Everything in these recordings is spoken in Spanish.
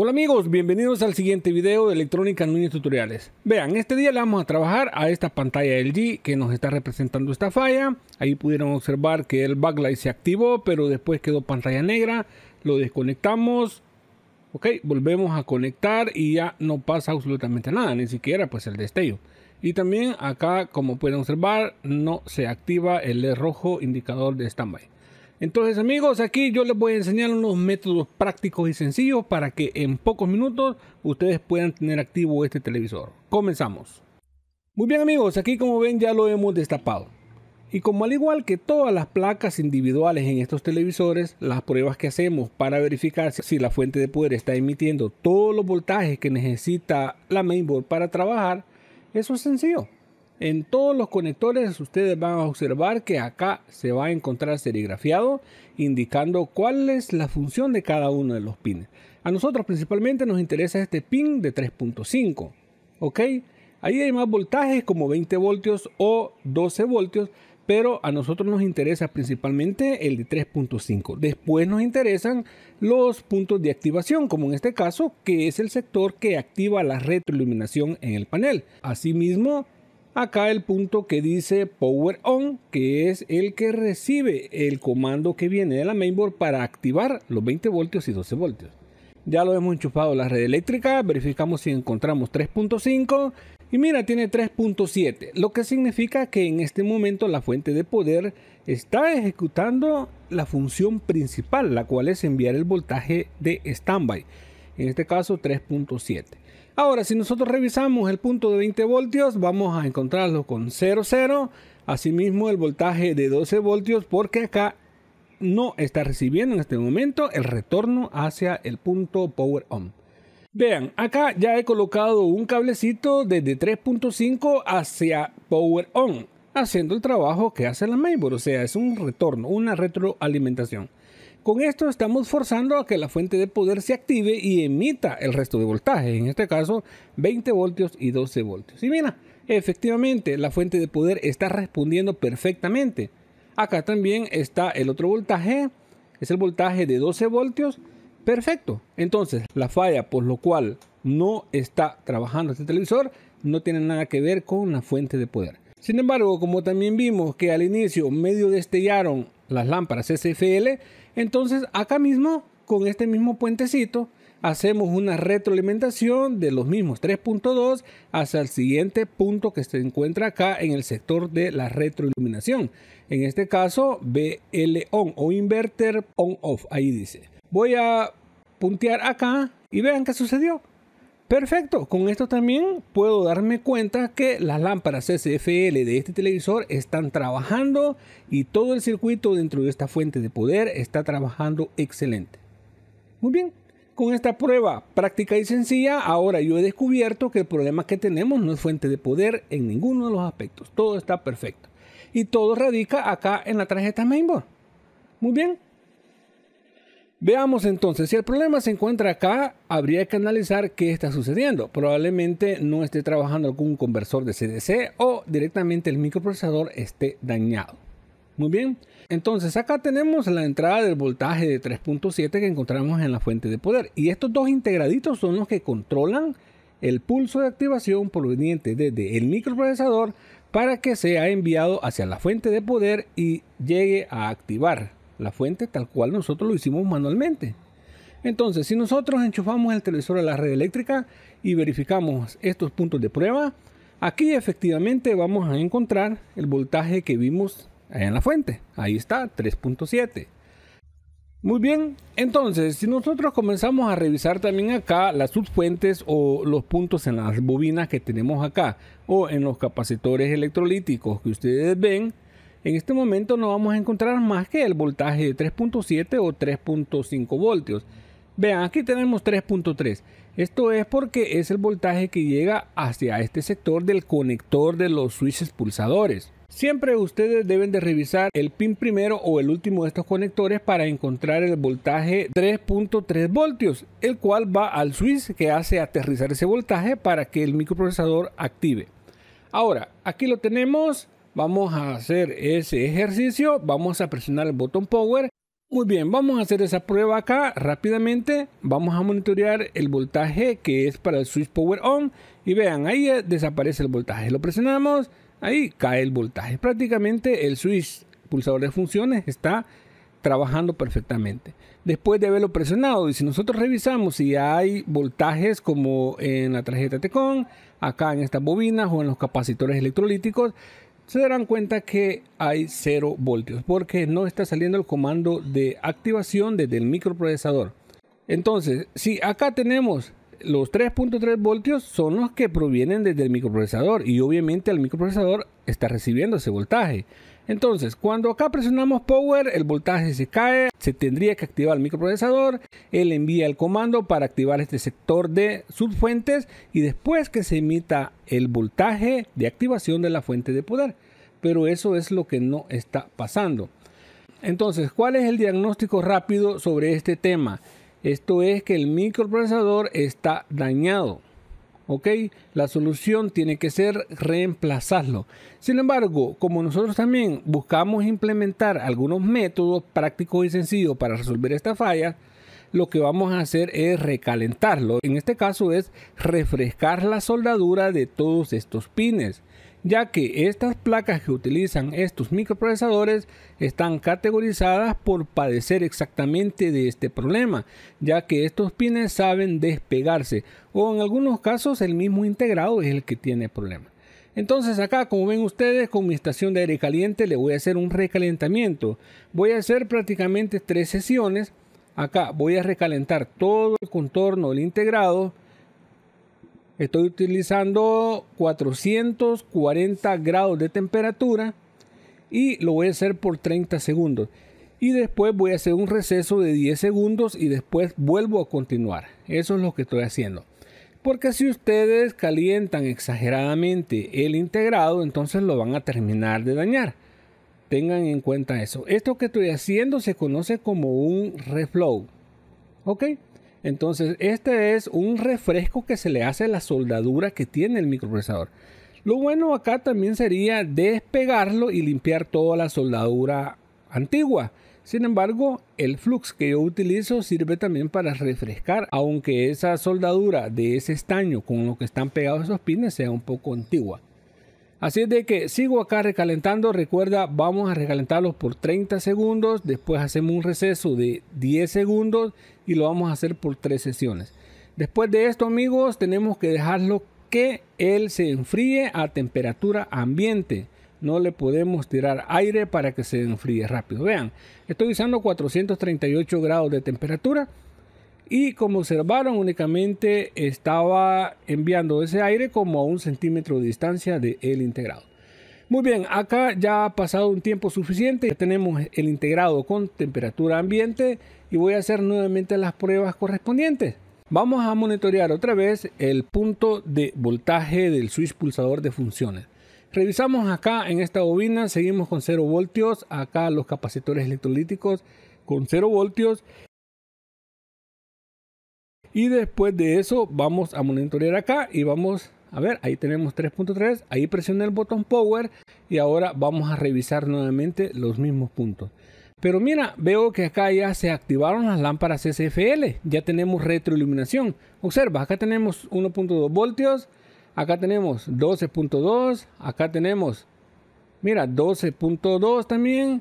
Hola amigos, bienvenidos al siguiente video de Electrónica en Tutoriales. Vean, este día le vamos a trabajar a esta pantalla LG que nos está representando esta falla. Ahí pudieron observar que el backlight se activó, pero después quedó pantalla negra. Lo desconectamos, ok, volvemos a conectar y ya no pasa absolutamente nada, ni siquiera pues el destello. Y también acá, como pueden observar, no se activa el LED rojo indicador de standby. Entonces amigos, aquí yo les voy a enseñar unos métodos prácticos y sencillos para que en pocos minutos ustedes puedan tener activo este televisor. Comenzamos. Muy bien amigos, aquí como ven ya lo hemos destapado. Y como al igual que todas las placas individuales en estos televisores, las pruebas que hacemos para verificar si la fuente de poder está emitiendo todos los voltajes que necesita la mainboard para trabajar, eso es sencillo. En todos los conectores ustedes van a observar que acá se va a encontrar serigrafiado indicando cuál es la función de cada uno de los pines. A nosotros principalmente nos interesa este pin de 3.5. ¿Ok? Ahí hay más voltajes como 20 voltios o 12 voltios, pero a nosotros nos interesa principalmente el de 3.5. Después nos interesan los puntos de activación, como en este caso, que es el sector que activa la retroiluminación en el panel. Asimismo, Acá el punto que dice Power On, que es el que recibe el comando que viene de la mainboard para activar los 20 voltios y 12 voltios. Ya lo hemos enchufado la red eléctrica, verificamos si encontramos 3.5 y mira, tiene 3.7, lo que significa que en este momento la fuente de poder está ejecutando la función principal, la cual es enviar el voltaje de standby, en este caso 3.7. Ahora, si nosotros revisamos el punto de 20 voltios, vamos a encontrarlo con 0, 0. Asimismo, el voltaje de 12 voltios, porque acá no está recibiendo en este momento el retorno hacia el punto power on. Vean, acá ya he colocado un cablecito desde 3.5 hacia power on, haciendo el trabajo que hace la mainboard, o sea, es un retorno, una retroalimentación. Con esto estamos forzando a que la fuente de poder se active y emita el resto de voltaje, en este caso 20 voltios y 12 voltios. Y mira, efectivamente la fuente de poder está respondiendo perfectamente. Acá también está el otro voltaje, es el voltaje de 12 voltios. Perfecto. Entonces, la falla por lo cual no está trabajando este televisor no tiene nada que ver con la fuente de poder. Sin embargo, como también vimos que al inicio medio destellaron las lámparas SFL, entonces acá mismo, con este mismo puentecito, hacemos una retroalimentación de los mismos 3.2 hasta el siguiente punto que se encuentra acá en el sector de la retroiluminación. En este caso, BL on o inverter on off, ahí dice. Voy a puntear acá y vean qué sucedió. Perfecto, con esto también puedo darme cuenta que las lámparas SFL de este televisor están trabajando y todo el circuito dentro de esta fuente de poder está trabajando excelente. Muy bien, con esta prueba práctica y sencilla, ahora yo he descubierto que el problema que tenemos no es fuente de poder en ninguno de los aspectos. Todo está perfecto. Y todo radica acá en la tarjeta mainboard. Muy bien, Veamos entonces, si el problema se encuentra acá, habría que analizar qué está sucediendo. Probablemente no esté trabajando algún conversor de CDC o directamente el microprocesador esté dañado. Muy bien, entonces acá tenemos la entrada del voltaje de 3.7 que encontramos en la fuente de poder. Y estos dos integraditos son los que controlan el pulso de activación proveniente desde el microprocesador para que sea enviado hacia la fuente de poder y llegue a activar la fuente tal cual nosotros lo hicimos manualmente. Entonces, si nosotros enchufamos el televisor a la red eléctrica y verificamos estos puntos de prueba, aquí efectivamente vamos a encontrar el voltaje que vimos en la fuente. Ahí está, 3.7. Muy bien, entonces, si nosotros comenzamos a revisar también acá las subfuentes o los puntos en las bobinas que tenemos acá o en los capacitores electrolíticos que ustedes ven, en este momento no vamos a encontrar más que el voltaje de 3.7 o 3.5 voltios. Vean, aquí tenemos 3.3. Esto es porque es el voltaje que llega hacia este sector del conector de los switches pulsadores. Siempre ustedes deben de revisar el pin primero o el último de estos conectores para encontrar el voltaje 3.3 voltios, el cual va al switch que hace aterrizar ese voltaje para que el microprocesador active. Ahora, aquí lo tenemos Vamos a hacer ese ejercicio, vamos a presionar el botón power. Muy bien, vamos a hacer esa prueba acá rápidamente. Vamos a monitorear el voltaje que es para el switch power on. Y vean, ahí eh, desaparece el voltaje. Lo presionamos, ahí cae el voltaje. Prácticamente el switch pulsador de funciones está trabajando perfectamente. Después de haberlo presionado, y si nosotros revisamos si hay voltajes como en la tarjeta Tecon, acá en estas bobinas o en los capacitores electrolíticos, se darán cuenta que hay 0 voltios porque no está saliendo el comando de activación desde el microprocesador. Entonces, si acá tenemos los 3.3 voltios son los que provienen desde el microprocesador y obviamente el microprocesador está recibiendo ese voltaje. Entonces, cuando acá presionamos Power, el voltaje se cae, se tendría que activar el microprocesador, él envía el comando para activar este sector de subfuentes y después que se emita el voltaje de activación de la fuente de poder. Pero eso es lo que no está pasando. Entonces, ¿cuál es el diagnóstico rápido sobre este tema? Esto es que el microprocesador está dañado. La solución tiene que ser reemplazarlo. Sin embargo, como nosotros también buscamos implementar algunos métodos prácticos y sencillos para resolver esta falla, lo que vamos a hacer es recalentarlo. En este caso es refrescar la soldadura de todos estos pines ya que estas placas que utilizan estos microprocesadores están categorizadas por padecer exactamente de este problema, ya que estos pines saben despegarse o en algunos casos el mismo integrado es el que tiene problema. Entonces acá, como ven ustedes, con mi estación de aire caliente le voy a hacer un recalentamiento. Voy a hacer prácticamente tres sesiones. Acá voy a recalentar todo el contorno del integrado Estoy utilizando 440 grados de temperatura y lo voy a hacer por 30 segundos. Y después voy a hacer un receso de 10 segundos y después vuelvo a continuar. Eso es lo que estoy haciendo. Porque si ustedes calientan exageradamente el integrado, entonces lo van a terminar de dañar. Tengan en cuenta eso. Esto que estoy haciendo se conoce como un reflow. ¿Ok? Entonces, este es un refresco que se le hace a la soldadura que tiene el microprocesador. Lo bueno acá también sería despegarlo y limpiar toda la soldadura antigua. Sin embargo, el flux que yo utilizo sirve también para refrescar, aunque esa soldadura de ese estaño con lo que están pegados esos pines sea un poco antigua. Así es de que sigo acá recalentando. Recuerda, vamos a recalentarlos por 30 segundos. Después hacemos un receso de 10 segundos y lo vamos a hacer por 3 sesiones. Después de esto, amigos, tenemos que dejarlo que él se enfríe a temperatura ambiente. No le podemos tirar aire para que se enfríe rápido. Vean, estoy usando 438 grados de temperatura y como observaron únicamente estaba enviando ese aire como a un centímetro de distancia del el integrado. Muy bien, acá ya ha pasado un tiempo suficiente, ya tenemos el integrado con temperatura ambiente y voy a hacer nuevamente las pruebas correspondientes. Vamos a monitorear otra vez el punto de voltaje del switch pulsador de funciones. Revisamos acá en esta bobina, seguimos con 0 voltios, acá los capacitores electrolíticos con 0 voltios y después de eso vamos a monitorear acá y vamos a ver, ahí tenemos 3.3, ahí presioné el botón power y ahora vamos a revisar nuevamente los mismos puntos. Pero mira, veo que acá ya se activaron las lámparas SFL, ya tenemos retroiluminación. Observa, acá tenemos 1.2 voltios, acá tenemos 12.2, acá tenemos, mira, 12.2 también,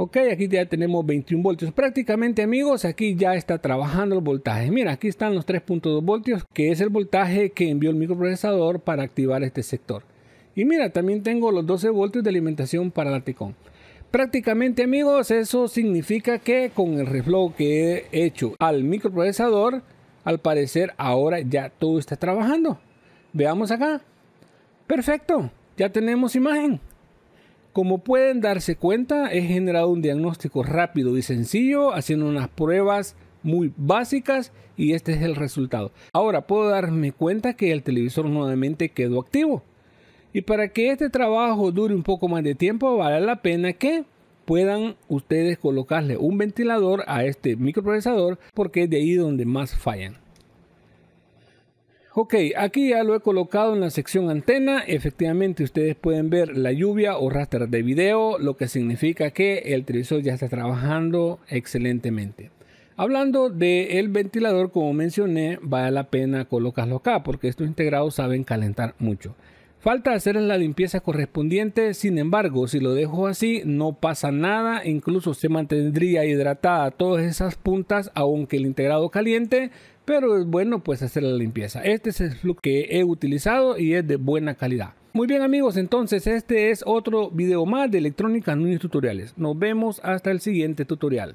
Ok, aquí ya tenemos 21 voltios. Prácticamente amigos, aquí ya está trabajando el voltaje. Mira, aquí están los 3.2 voltios, que es el voltaje que envió el microprocesador para activar este sector. Y mira, también tengo los 12 voltios de alimentación para la Ticón. Prácticamente amigos, eso significa que con el reflow que he hecho al microprocesador, al parecer ahora ya todo está trabajando. Veamos acá. Perfecto, ya tenemos imagen. Como pueden darse cuenta, he generado un diagnóstico rápido y sencillo, haciendo unas pruebas muy básicas y este es el resultado. Ahora puedo darme cuenta que el televisor nuevamente quedó activo. Y para que este trabajo dure un poco más de tiempo, vale la pena que puedan ustedes colocarle un ventilador a este microprocesador porque es de ahí donde más fallan. Ok, aquí ya lo he colocado en la sección antena. Efectivamente, ustedes pueden ver la lluvia o raster de video, lo que significa que el televisor ya está trabajando excelentemente. Hablando del ventilador, como mencioné, vale la pena colocarlo acá porque estos integrados saben calentar mucho. Falta hacer la limpieza correspondiente, sin embargo, si lo dejo así no pasa nada, incluso se mantendría hidratada todas esas puntas aunque el integrado caliente, pero es bueno, pues hacer la limpieza. Este es el que he utilizado y es de buena calidad. Muy bien amigos, entonces este es otro video más de Electrónica Minis Tutoriales. Nos vemos hasta el siguiente tutorial.